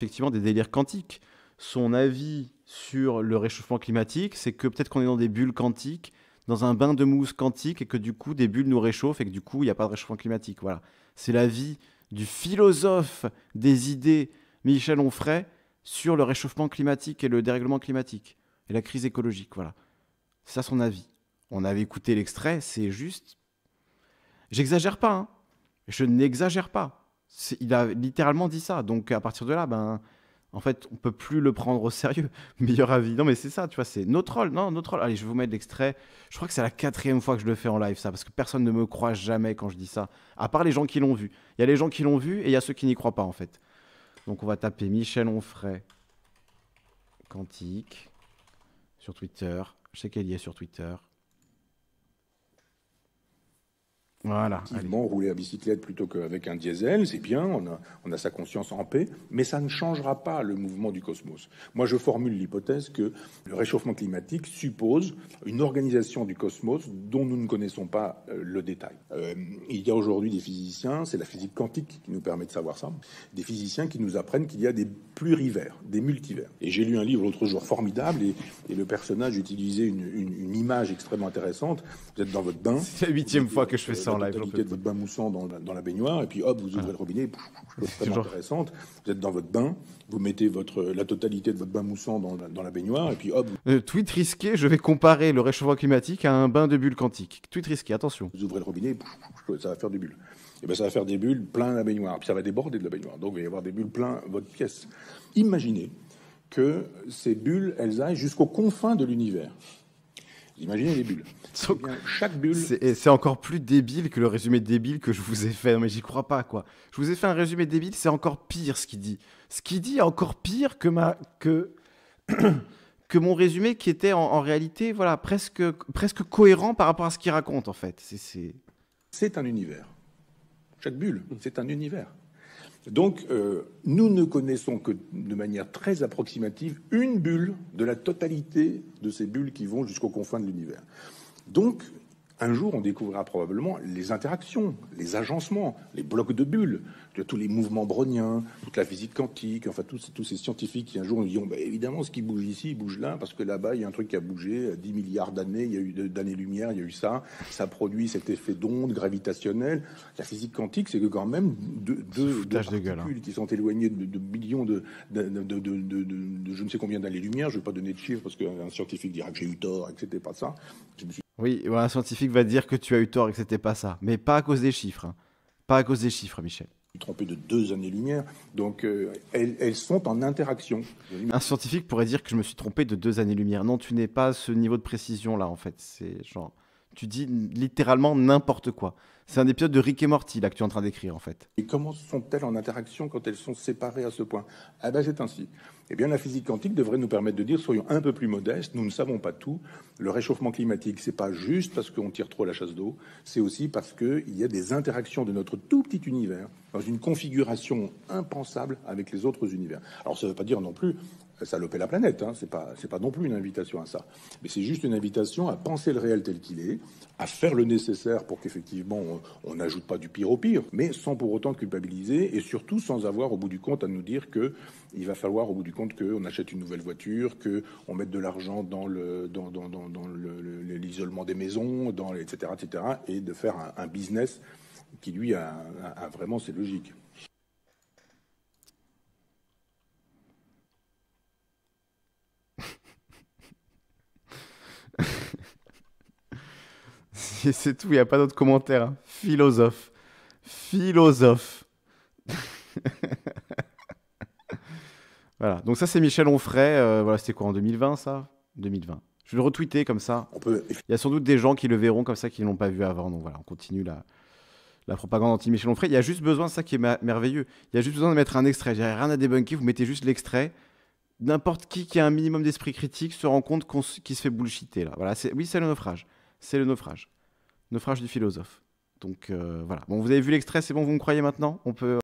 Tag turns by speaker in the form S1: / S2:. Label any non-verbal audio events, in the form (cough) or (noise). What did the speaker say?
S1: effectivement des délires quantiques. Son avis sur le réchauffement climatique, c'est que peut-être qu'on est dans des bulles quantiques, dans un bain de mousse quantique, et que du coup, des bulles nous réchauffent, et que du coup, il n'y a pas de réchauffement climatique. Voilà. C'est l'avis du philosophe des idées Michel Onfray sur le réchauffement climatique et le dérèglement climatique, et la crise écologique. Voilà. C'est ça son avis. On avait écouté l'extrait, c'est juste. J'exagère pas, hein. je n'exagère pas il a littéralement dit ça. Donc à partir de là, ben, en fait, on peut plus le prendre au sérieux. (laughs) Meilleur avis. Non, mais c'est ça, tu vois, c'est notre rôle. Non, notre rôle. Allez, je vais vous mettre l'extrait. Je crois que c'est la quatrième fois que je le fais en live, ça, parce que personne ne me croit jamais quand je dis ça. À part les gens qui l'ont vu. Il y a les gens qui l'ont vu et il y a ceux qui n'y croient pas, en fait. Donc on va taper Michel Onfray, Quantique, sur Twitter. Je
S2: sais qu'elle y est sur Twitter. Voilà. rouler à bicyclette plutôt qu'avec un diesel, c'est bien, on a, on a sa conscience en paix, mais ça ne changera pas le mouvement du cosmos. Moi, je formule l'hypothèse que le réchauffement climatique suppose une organisation du cosmos dont nous ne connaissons pas euh, le détail. Euh, il y a aujourd'hui des physiciens, c'est la physique quantique qui nous permet de savoir ça, des physiciens qui nous apprennent qu'il y a des plurivers, des multivers. Et j'ai lu un livre l'autre jour formidable et, le personnage utilisait une, une, image extrêmement intéressante. Vous êtes dans votre bain. C'est la huitième fois que je fais ça. Euh, la totalité de votre bain moussant dans, dans, la baignoire, et puis hop, vous ouvrez le robinet, c'est toujours intéressante. Vous êtes dans votre bain, vous mettez votre, la totalité de votre bain moussant dans, dans la baignoire, et puis hop.
S1: Euh, tweet risqué, je vais comparer le réchauffement climatique à un bain de bulles quantiques. Tweet risqué, attention.
S2: Vous ouvrez le robinet, ça va faire des bulles. Et eh bien ça va faire des bulles plein la baignoire, puis ça va déborder de la baignoire. Donc il va y avoir des bulles plein votre pièce. Imaginez que ces bulles, elles aillent jusqu'aux confins de l'univers les bulles. (laughs) Eh chaque bulle. C'est encore plus débile que le résumé débile
S1: que je vous ai fait. Non, mais j'y crois pas, quoi. Je vous ai fait un résumé débile, c'est encore pire ce qu'il dit. Ce qu'il dit est encore pire que, ma, que, (coughs) que mon résumé qui était en, réalité
S2: voilà, presque, presque cohérent par rapport à ce qu'il raconte, en fait. C'est un univers. Chaque bulle, mm. c'est un univers. Donc, euh, nous ne connaissons que de manière très approximative une bulle de la totalité de ces bulles qui vont jusqu'aux confins de l'univers. Donc, un jour, on découvrira probablement les interactions, les agencements, les blocs de bulles, tous les mouvements browniens, toute la physique quantique, enfin tous, ces scientifiques qui un jour nous diront bah, évidemment ce qui bouge ici, bouge là, parce que là-bas, il y a un truc qui a bougé, 10 euh, milliards d'années, il y a eu d'années-lumière, il y a eu ça, ça produit cet effet d'onde gravitationnelle. La physique quantique, c'est que quand même deux, deux, de hein. particules qui sont éloignées de, millions de, de, je ne sais combien d'années-lumière, je ne vais pas donner de chiffres parce qu'un scientifique dira que j'ai eu tort etc. pas ça.
S1: Oui, un scientifique va dire que tu as eu tort et que n'était pas ça, mais pas à cause des chiffres. Hein. Pas à cause des chiffres, Michel.
S2: Trompé de deux années-lumière, donc euh, elles, sont en interaction. Un
S1: scientifique pourrait dire que je me suis trompé de deux années-lumière. Non, tu n'es pas à ce niveau de précision là, en fait. C'est genre, tu dis littéralement n'importe quoi. C'est un épisode de Rick
S2: et Morty, là, que tu es en train d'écrire, en fait. Et comment sont-elles en interaction quand elles sont séparées à ce point Ah ben, c'est ainsi. Eh bien, la physique quantique devrait nous permettre de dire, soyons un peu plus modestes, nous ne savons pas tout. Le réchauffement climatique, c'est pas juste parce qu'on tire trop la chasse d'eau, c'est aussi parce qu'il y a des interactions de notre tout petit univers dans une configuration impensable avec les autres univers. Alors, ça ne veut pas dire non plus euh, saloper la planète, hein. c'est pas, pas non plus une invitation à ça. Mais c'est juste une invitation à penser le réel tel qu'il est, à faire le nécessaire pour qu'effectivement on n'ajoute pas du pire au pire, mais sans pour autant culpabiliser et surtout sans avoir au bout du compte à nous dire que il va falloir au bout du compte qu'on achète une nouvelle voiture, qu'on mette de l'argent dans l'isolement des maisons, etc., etc., et de faire un, business qui lui a, a vraiment ses logiques.
S1: (laughs) c'est tout, il n'y a pas d'autres commentaires. Hein. Philosophe. Philosophe. (laughs) voilà, donc ça c'est Michel Onfray. Euh, voilà, c'était quoi en 2020 ça 2020. Je vais le retweeter comme ça. Il y a sans doute des gens qui le verront comme ça qui ne l'ont pas vu avant. Donc voilà, on continue la, la propagande anti-Michel Onfray. Il y a juste besoin, ça qui est merveilleux, il y a juste besoin de mettre un extrait. J'ai rien à débunker, vous mettez juste l'extrait n'importe qui qui a un minimum d'esprit critique se rend compte qu'il se fait bullshiter là. Voilà, oui, c'est le naufrage. C'est le naufrage. Naufrage du philosophe. Donc euh, voilà. Bon, vous avez vu l'extrait, c'est bon, vous me croyez maintenant On peut